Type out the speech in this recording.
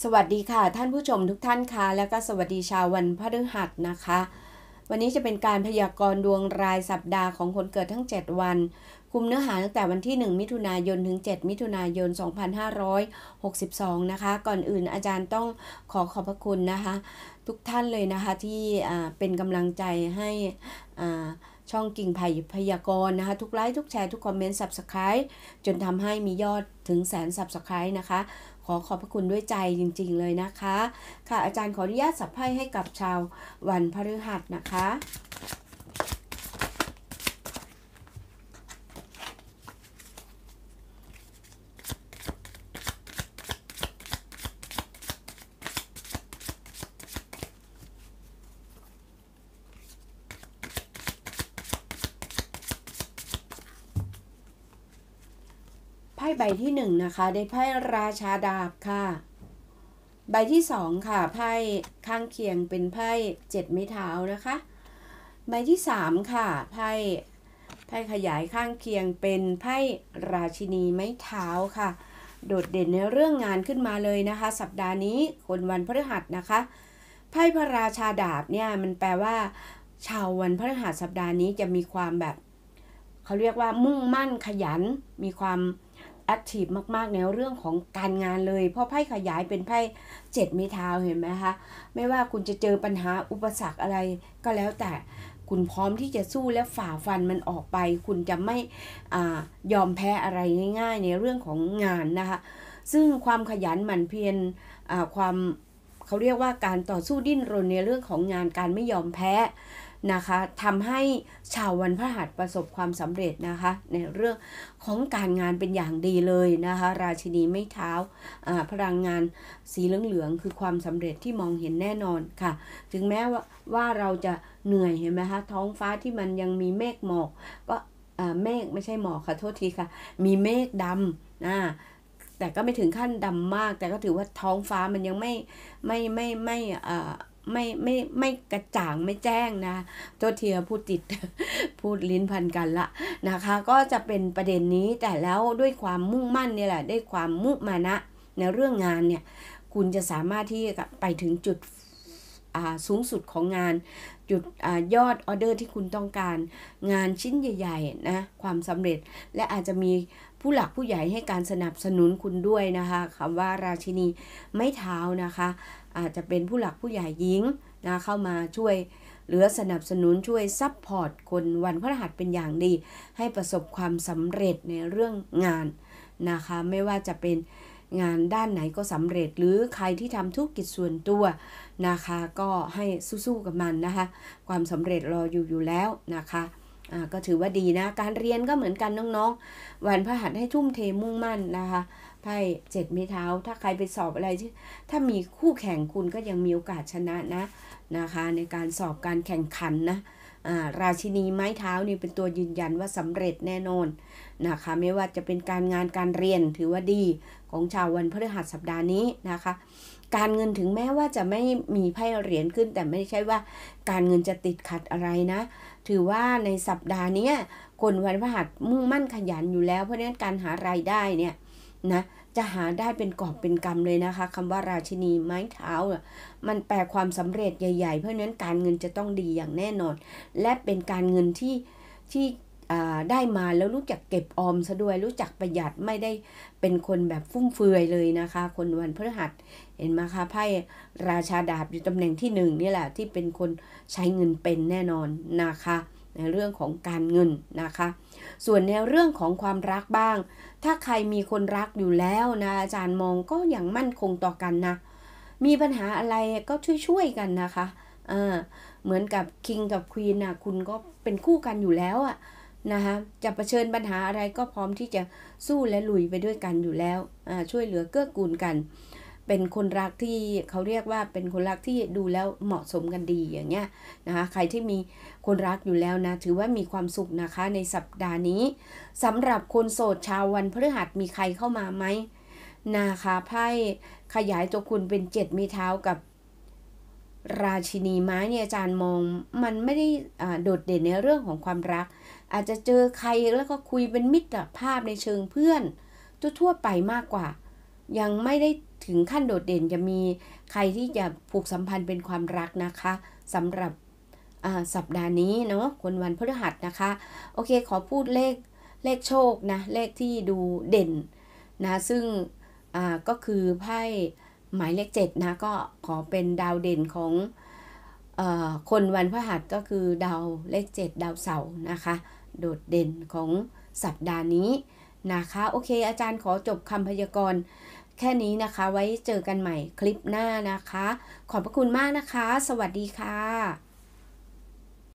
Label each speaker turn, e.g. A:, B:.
A: สวัสดีค่ะท่านผู้ชมทุกท่านคะแล้วก็สวัสดีชาววันพฤหัสนะคะ วันนี้จะเป็นการพยากรณ์ดวงรายสัปดาห์ของคนเกิดทั้ง 7 วัน คุมเนื้อหาตั้งแต่วันที่ 1 มิถุนายนถึง 7 มิถุนายน 2562 นะคะ ก่อนอื่นอาจารย์ต้องขอขอบพระคุณนะคะ ทุกท่านเลยนะคะที่เป็นกำลังใจให้ช่องกิ่งไผ่พยากรณ์นะคะ ทุกไลค์ทุกแชร์ทุกคอมเมนต์ subscribe จนทำให้มียอดถึงแสน subscribe นะคะขอขอบพระคุณด้วยใจจริง ๆเลยนะคะ ค่ะอาจารย์ขออนุญาตสับไพ่ให้กับชาววันพฤหัสนะคะไพ่ใบที่หนึ่งนะคะได้ไพ่ราชาดาบค่ะ ใบที่สองค่ะ ไพ่ข้างเคียงเป็นไพ่เจ็ดไม้เท้านะคะ ใบที่สามค่ะ ไพ่ ไพ่ขยายข้างเคียงเป็นไพ่ราชินีไม้เท้าค่ะ โดดเด่นในเรื่องงานขึ้นมาเลยนะคะ สัปดาห์นี้คนวันพฤหัสนะคะ ไพ่พระราชาดาบเนี่ยมันแปลว่า ชาววันพฤหัสสัปดาห์นี้จะมีความแบบเขาเรียกว่า มุ่งมั่นขยัน มีความแอคทีฟมากๆในเรื่องของการงานเลยเพราะไพ่ขยายเป็นไพ่เจ็ดเมทาวเห็นไหมคะไม่ว่าคุณจะเจอปัญหาอุปสรรคอะไรก็แล้วแต่คุณพร้อมที่จะสู้และฝ่าฟันมันออกไป คุณจะไม่อยอมแพ้อะไรง่าย ๆ ในเรื่องของงานนะคะซึ่งความขยันหมั่นเพียรความเขาเรียกว่าการต่อสู้ดิ้นรนในเรื่องของงานการไม่ยอมแพ้นะคะทำให้ชาววันพระหัสประสบความสำเร็จนะคะในเรื่องของการงานเป็นอย่างดีเลยนะคะ ราชินีไม่เท้าพลังงานสีเหลืองๆคือความสำเร็จที่มองเห็นแน่นอนค่ะ ถึงแม้ว่าว่าเราจะเหนื่อยเห็นไหมคะท้องฟ้าที่มันยังมีเมฆหมอกก็เมฆไม่ใช่หมอกค่ะโทษทีค่ะมีเมฆดำนะแต่ก็ไม่ถึงขั้นดำมาก แต่ก็ถือว่าท้องฟ้ามันยังไม่ไม่ไม่ไม่อ่าไม่ไม่ไม่กระจ่างไม่แจ้งนะโจเทียพูดติดพูดลิ้นพันกันละนะคะ ก็จะเป็นประเด็นนี้แต่แล้วด้วยความมุ่งมั่นเนี่ยแหละด้วยความมุ่งมานะในเรื่องงานเนี่ยคุณจะสามารถที่ไปถึงจุดสูงสุดของงาน จุดอยอดออเดอร์ที่คุณต้องการ งานชิ้นใหญ่ๆนะความสำเร็จและอาจจะมีผู้หลักผู้ใหญ่ให้การสนับสนุนคุณด้วยนะคะคำว่าราชินีไม่เท้านะคะอาจจะเป็นผู้หลักผู้ใหญ่หญิงนะเข้ามาช่วยเหลือสนับสนุนช่วยซัพพอร์ตคนวันพระรหัสเป็นอย่างดี ให้ประสบความสำเร็จในเรื่องงานนะคะ ไม่ว่าจะเป็นงานด้านไหนก็สำเร็จ หรือใครที่ทำธุรกิจส่วนตัวนะคะ ก็ให้สู้ๆกับมันนะคะ ความสำเร็จรออยู่อยู่แล้วนะคะก็ถือว่าดีนะ การเรียนก็เหมือนกันน้องๆวันพระหัสให้ทุ่มเทมุ่งมั่นนะคะไพ่เจ็ดมีเท้าถ้าใครไปสอบอะไรที่ถ้ามีคู่แข่งคุณก็ยังมีโอกาสชนะนะนะคะ ในการสอบการแข่งขันนะราชินีไม้เท้านี่เป็นตัวยืนยันว่าสำเร็จแน่นอนนะคะ ไม่ว่าจะเป็นการงานการเรียนถือว่าดีของชาววันพฤหัสสัปดาห์นี้นะคะ การเงินถึงแม้ว่าจะไม่มีไพ่เหรียญขึ้นแต่ไม่ใช่ว่าการเงินจะติดขัดอะไรนะ ถือว่าในสัปดาห์นี้คนวันพฤหัสมุ่งมั่นขยันอยู่แล้วเพราะนั้นการหารายได้เนี่ยนะจะหาได้เป็นกอบเป็นกรรมเลยนะคะคำว่าราชินีไม้เท้ามันแปลความสำเร็จใหญ่ๆ เพราะนั้นการเงินจะต้องดีอย่างแน่นอน และเป็นการเงินที่ที่ได้มาแล้วรู้จักเก็บออมซะด้วยรู้จักประหยัดไม่ได้เป็นคนแบบฟุ่มเฟือยเลยนะคะ คนวันพฤหัส เห็นไหมคะไพ่ราชาดาบอยู่ตำแหน่งที่หนึ่งนี่แหละที่เป็นคนใช้เงินเป็นแน่นอนนะคะในเรื่องของการเงินนะคะ ส่วนในเรื่องของความรักบ้าง ถ้าใครมีคนรักอยู่แล้วนะ อาจารย์มองก็อย่างมั่นคงต่อกันนะ มีปัญหาอะไรก็ช่วยๆกันนะคะออเหมือนกับคิงกับควีนนะคุณก็เป็นคู่กันอยู่แล้วอะนะคะจะะเผชิญปัญหาอะไรก็พร้อมที่จะสู้และลุยไปด้วยกันอยู่แล้วช่วยเหลือเกื้อกูลกันเป็นคนรักที่เขาเรียกว่าเป็นคนรัก ที่ดูแล้วเหมาะสมกันดีอย่างเงี้ยนะคะใครที่มีคนรักอยู่แล้วนะ ถือว่ามีความสุขนะคะ ในสัปดาห์นี้สำหรับคนโสดชาววันพฤหัสมีใครเข้ามาไหมนะคะไพ่ขยายตัวคุณเป็นเจ็ดมีเท้ากับราชินีม้เนี่ยอาจารย์มองมันไม่ได้โดดเด่นในเรื่องของความรัก อาจจะเจอใครแล้วก็คุยเป็นมิตรภาพในเชิงเพื่อนทั่วไปมากกว่ายังไม่ได้ถึงขั้นโดดเด่นจะมีใครที่จะผูกสัมพันธ์เป็นความรักนะคะสำหรับสัปดาห์นี้เนาะคนวันพฤหัสนะคะโอเคขอพูดเลขเลขโชคนะเลขที่ดูเด่นนะซึ่งก็คือไพ่หมายเลข7นะก็ขอเป็นดาวเด่นของอคนวันพฤหัสก็คือดาวเลข7ดาวเสาร์นะคะโดดเด่นของสัปดาห์นี้นะคะโอเคอาจารย์ขอจบคำพยากรณ์แค่นี้นะคะ ไว้เจอกันใหม่คลิปหน้านะคะ ขอบพระคุณมากนะคะ สวัสดีค่ะ